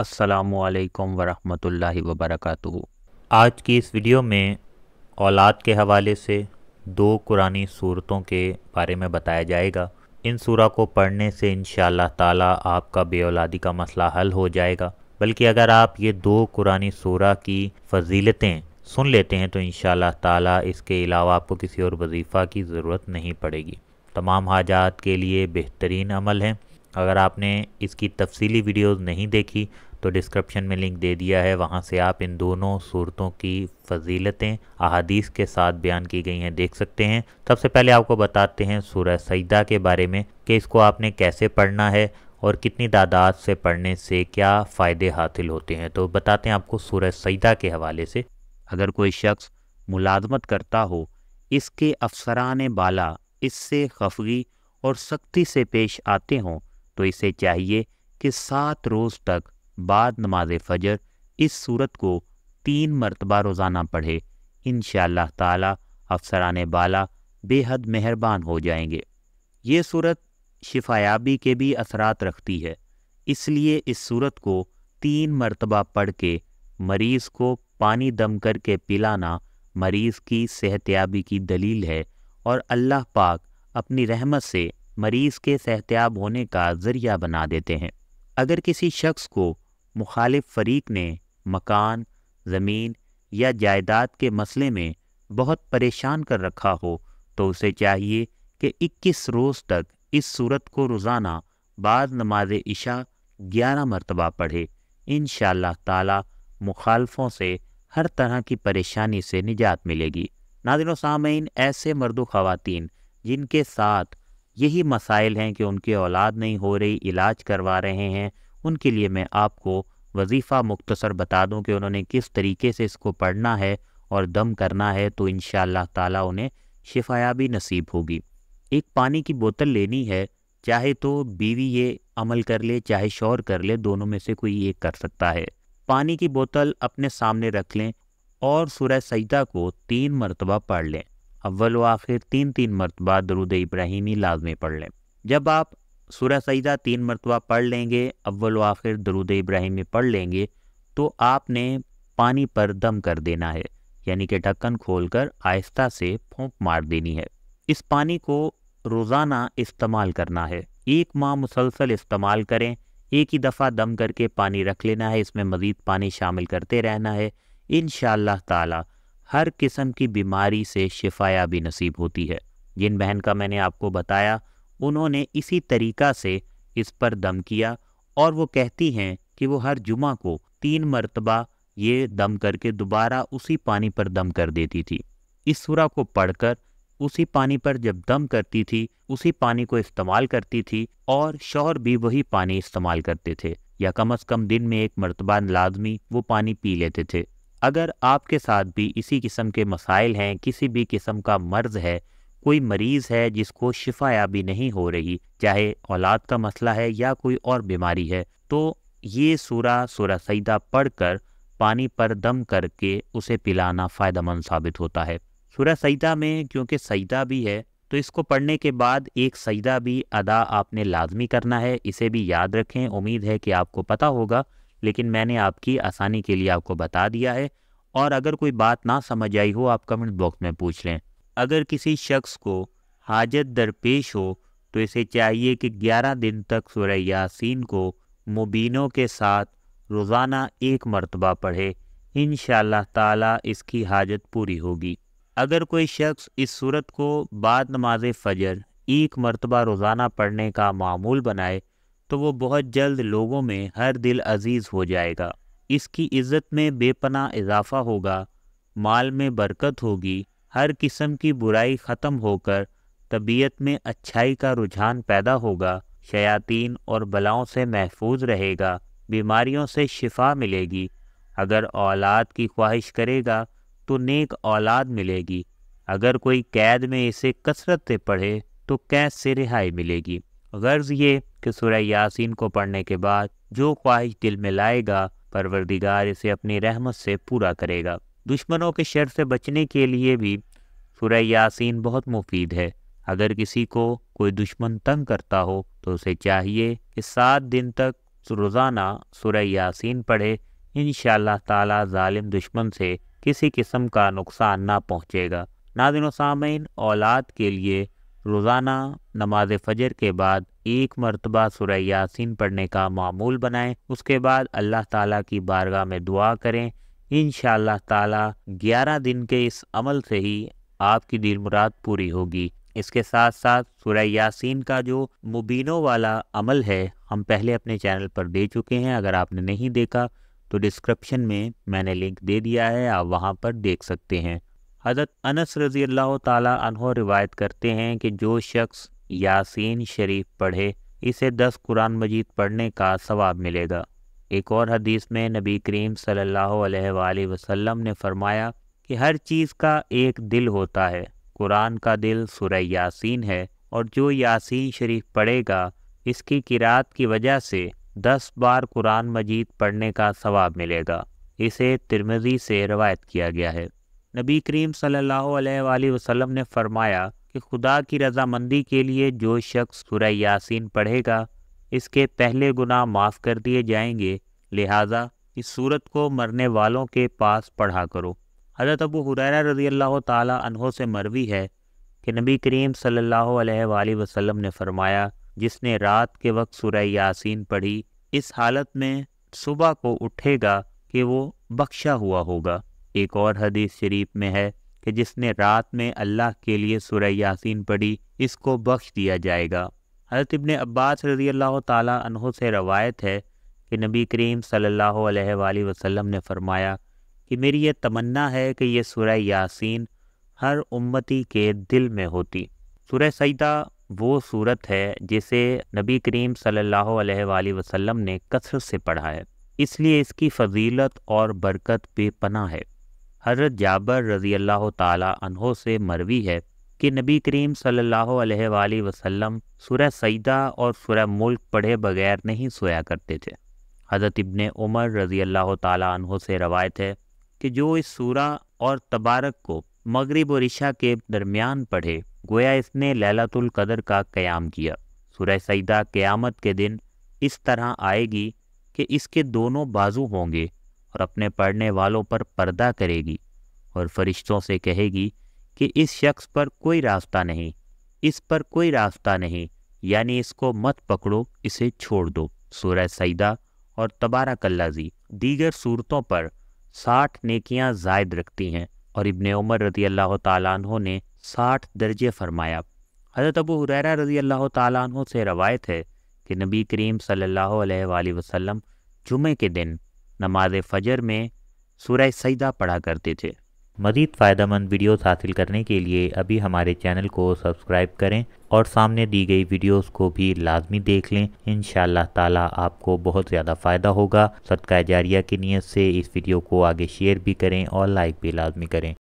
अस्सलाम वरहमतुल्लाहि वबरकातुहू आज की इस वीडियो में औलाद के हवाले से दो कुरानी सूरतों के बारे में बताया जाएगा इन सूरा को पढ़ने से इन ताला आपका औलादी का मसला हल हो जाएगा बल्कि अगर आप ये दो कुरानी सूरा की फजीलतें सुन लेते हैं तो इन ताला इसके अलावा आपको किसी और वजीफ़ा की ज़रूरत नहीं पड़ेगी तमाम हाजात के लिए बेहतरीन अमल हैं अगर आपने इसकी तफसीली वीडियोस नहीं देखी तो डिस्क्रिप्शन में लिंक दे दिया है वहाँ से आप इन दोनों सूरतों की फजीलतें अहादीस के साथ बयान की गई हैं देख सकते हैं सबसे पहले आपको बताते हैं सूरह सईदा के बारे में कि इसको आपने कैसे पढ़ना है और कितनी तादाद से पढ़ने से क्या फ़ायदे हासिल होते हैं तो बताते हैं आपको सूरह सईदा के हवाले से अगर कोई शख्स मुलाजमत करता हो इसके अफसरान बाला इससे खफगी और सख्ती से पेश आते हों तो इसे चाहिए कि सात रोज़ तक बाद नमाज फ़जर इस सूरत को तीन मरतबा रोज़ाना पढ़े इन ताला अफसरान बाला बेहद मेहरबान हो जाएंगे ये सूरत शिफायाबी के भी असरात रखती है इसलिए इस सूरत को तीन मरतबा पढ़ के मरीज़ को पानी दम करके पिलाना मरीज़ की सेहतियाबी की दलील है और अल्लाह पाक अपनी रहमत से मरीज़ के सेहतियाब होने का ज़रिया बना देते हैं अगर किसी शख्स को मुखालिफ फरीक ने मकान ज़मीन या जायदाद के मसले में बहुत परेशान कर रखा हो तो उसे चाहिए कि 21 रोज़ तक इस सूरत को रोज़ाना बाद नमाज इशा 11 मरतबा पढ़े इन ताला मुखालफों से हर तरह की परेशानी से निजात मिलेगी नादिन सामीन ऐसे मर्द ख़वातीन जिनके साथ यही मसाइल हैं कि उनके औलाद नहीं हो रही इलाज करवा रहे हैं उनके लिए मैं आपको वजीफ़ा मुख्तसर बता दूं कि उन्होंने किस तरीके से इसको पढ़ना है और दम करना है तो इन ताला उन्हें शिफायाबी नसीब होगी एक पानी की बोतल लेनी है चाहे तो बीवी ये अमल कर ले चाहे शोर कर ले दोनों में से कोई एक कर सकता है पानी की बोतल अपने सामने रख लें और सुरह सईदा को तीन मरतबा पढ़ लें अव्वल व आखिर तीन तीन मरतबा दरुद इब्राहिमी लाजमी पढ़ लें जब आप सूर्य सईदा तीन मरतबा पढ़ लेंगे अव्वल आखिर दरुद इब्राहिम में पढ़ लेंगे तो आपने पानी पर दम कर देना है यानी कि ढक्कन खोलकर आहिस्ता से फोंक मार देनी है इस पानी को रोज़ाना इस्तेमाल करना है एक माह मुसलसल इस्तेमाल करें एक ही दफ़ा दम करके पानी रख लेना है इसमें मज़ीद पानी शामिल करते रहना है इन ताला हर किस्म की बीमारी से शिफाया भी नसीब होती है जिन बहन का मैंने आपको बताया उन्होंने इसी तरीका से इस पर दम किया और वो कहती हैं कि वो हर जुमा को तीन मरतबा ये दम करके दोबारा उसी पानी पर दम कर देती थी इस सुरा को पढ़कर उसी पानी पर जब दम करती थी उसी पानी को इस्तेमाल करती थी और शोर भी वही पानी इस्तेमाल करते थे या कम अज़ कम दिन में एक मरतबा लाजमी वो पानी पी लेते थे अगर आपके साथ भी इसी किस्म के मसाइल हैं किसी भी किस्म का मर्ज है कोई मरीज़ है जिसको शिफा याबी नहीं हो रही चाहे औलाद का मसला है या कोई और बीमारी है तो ये सूरा सूरा सईदा पढ़कर पानी पर दम करके उसे पिलाना फ़ायदा मंद साबित होता है सूरा सईदा में क्योंकि सईदा भी है तो इसको पढ़ने के बाद एक सईदा भी अदा आपने लाजमी करना है इसे भी याद रखें उम्मीद है कि आपको पता होगा लेकिन मैंने आपकी आसानी के लिए आपको बता दिया है और अगर कोई बात ना समझ आई हो आप कमेंट बॉक्स में पूछ लें अगर किसी शख्स को हाजत दरपेश हो तो इसे चाहिए कि 11 दिन तक सुरह यासिन को मुबीनों के साथ रोज़ाना एक मरतबा पढ़े इन ताला इसकी हाजत पूरी होगी अगर कोई शख्स इस सूरत को बाद नमाज फ़जर एक मरतबा रोज़ाना पढ़ने का मामूल बनाए तो वो बहुत जल्द लोगों में हर दिल अजीज़ हो जाएगा इसकी इज़्ज़त में बेपना इजाफ़ा होगा माल में बरकत होगी हर किस्म की बुराई ख़त्म होकर तबीयत में अच्छाई का रुझान पैदा होगा शयातीन और बलाओं से महफूज रहेगा बीमारियों से शिफा मिलेगी अगर औलाद की ख्वाहिश करेगा तो नेक औलाद मिलेगी अगर कोई कैद में इसे कसरत से पढ़े तो कैद से रिहाई मिलेगी गर्ज ये कि सुरह यासीन को पढ़ने के बाद जो ख्वाहिश दिल में लाएगा परवरदिगार इसे अपनी रहमत से पूरा करेगा दुश्मनों के शर से बचने के लिए भी सुरह यासीन बहुत मुफीद है अगर किसी को कोई दुश्मन तंग करता हो तो उसे चाहिए कि सात दिन तक रोज़ाना सुरह यासीन पढ़े इन ताला जालिम दुश्मन से किसी किस्म का नुकसान ना पहुँचेगा नादिन सामीन औलाद के लिए रोज़ाना नमाज फजर के बाद एक मरतबा सुरह यासीन पढ़ने का मामूल बनाएं उसके बाद अल्लाह ताला की बारगाह में दुआ करें इन ताला ग्यारह दिन के इस अमल से ही आपकी दिल मुराद पूरी होगी इसके साथ साथ सुरह यासीन का जो मुबीनों वाला अमल है हम पहले अपने चैनल पर दे चुके हैं अगर आपने नहीं देखा तो डिस्क्रिप्शन में मैंने लिंक दे दिया है आप वहाँ पर देख सकते हैं हजरत अनस रजी अल्लाह तहो रिवायत करते हैं कि जो शख्स यासीन शरीफ पढ़े इसे दस कुरान मजीद पढ़ने का सवाब मिलेगा एक और हदीस में नबी करीम सल्लल्लाहु अलैहि वसल्लम ने फरमाया कि हर चीज़ का एक दिल होता है कुरान का दिल सुरह यासीन है और जो यासीन शरीफ पढ़ेगा इसकी किरात की वजह से दस बार कुरान मजीद पढ़ने का सवाब मिलेगा इसे तिरमजी से रवायत किया गया है नबी करीम सल्लल्लाहु अलैहि वसल्लम ने फरमाया कि खुदा की रजामंदी के लिए जो शख्स सुरह यासीन पढ़ेगा इसके पहले गुना माफ़ कर दिए जाएंगे लिहाजा इस सूरत को मरने वालों के पास पढ़ा करो हज़रत अबू हुरैरा रज़ी अल्लाह तहों से मरवी है कि नबी करीम सल्लल्लाहु अलैहि वसल्लम ने फरमाया जिसने रात के वक्त सूरह यासीन पढ़ी इस हालत में सुबह को उठेगा कि वो बख्शा हुआ होगा एक और हदीस शरीफ में है कि जिसने रात में अल्लाह के लिए सूरह यासीन पढ़ी इसको बख्श दिया जाएगा हज़रत इबन अब्बास रजी अल्लाह तहों से रवायत है कि नबी करीम सल्लल्लाहु अलैहि वसल्लम ने फरमाया कि मेरी ये तमन्ना है कि यह सूरह यासीन हर उम्मती के दिल में होती सूरह सईदा वो सूरत है जिसे नबी करीम सल्लल्लाहु अलैहि वसल्लम ने कसरत से पढ़ा है इसलिए इसकी फजीलत और बरकत बेपना है हज़रत जाबर रज़ी अल्लाह तहों से मरवी है कि नबी करीम सल्लल्लाहु अलैहि वसल्लम सूरह सईदा और सुरह मुल्क पढ़े बगैर नहीं सोया करते थे हज़रत इबन उमर रज़ी अल्लाह तहों से रवायत है कि जो इस सूरा और तबारक को मगरब और ईशा के दरमियान पढ़े गोया इसने लैलातुल कदर का क़याम किया सुरह सईदा क़यामत के दिन इस तरह आएगी कि इसके दोनों बाजू होंगे और अपने पढ़ने वालों पर पर्दा करेगी और फरिश्तों से कहेगी कि इस शख्स पर कोई रास्ता नहीं इस पर कोई रास्ता नहीं यानी इसको मत पकड़ो इसे छोड़ दो सूरह सईदा और तबारा कल्लाजी दीगर सूरतों पर साठ नेकियां जायद रखती हैं और इबन उमर रज़ी अल्लाह तु ने साठ दर्जे फरमाया हज़रत अबू हुरैरा रजी अल्लाह तु से रवायत है कि नबी करीम सल्ला वसम जुमे के दिन नमाज फ़जर में सूरह सईदा पढ़ा करते थे मज़ीद फ़ायदेमंद वीडियोस हासिल करने के लिए अभी हमारे चैनल को सब्सक्राइब करें और सामने दी गई वीडियोस को भी लाजमी देख लें इन ताला आपको बहुत ज़्यादा फ़ायदा होगा सदका जारिया की नीयत से इस वीडियो को आगे शेयर भी करें और लाइक भी लाजमी करें